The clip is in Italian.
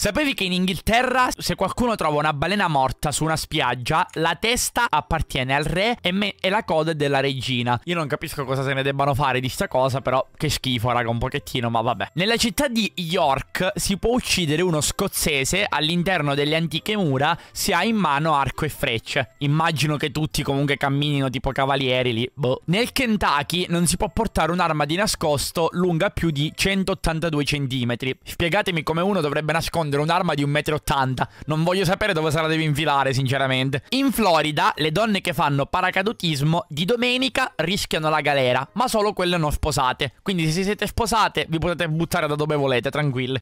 Sapevi che in Inghilterra se qualcuno trova una balena morta su una spiaggia, la testa appartiene al re e, e la coda è della regina. Io non capisco cosa se ne debbano fare di sta cosa, però che schifo, raga, un pochettino, ma vabbè. Nella città di York si può uccidere uno scozzese all'interno delle antiche mura se ha in mano arco e frecce. Immagino che tutti comunque camminino tipo cavalieri lì, boh. Nel Kentucky non si può portare un'arma di nascosto lunga più di 182 cm. Spiegatemi come uno dovrebbe nascondere quando era un'arma di 1,80m. Non voglio sapere dove se la devi infilare, sinceramente. In Florida, le donne che fanno paracadutismo di domenica rischiano la galera, ma solo quelle non sposate. Quindi se siete sposate, vi potete buttare da dove volete, tranquille.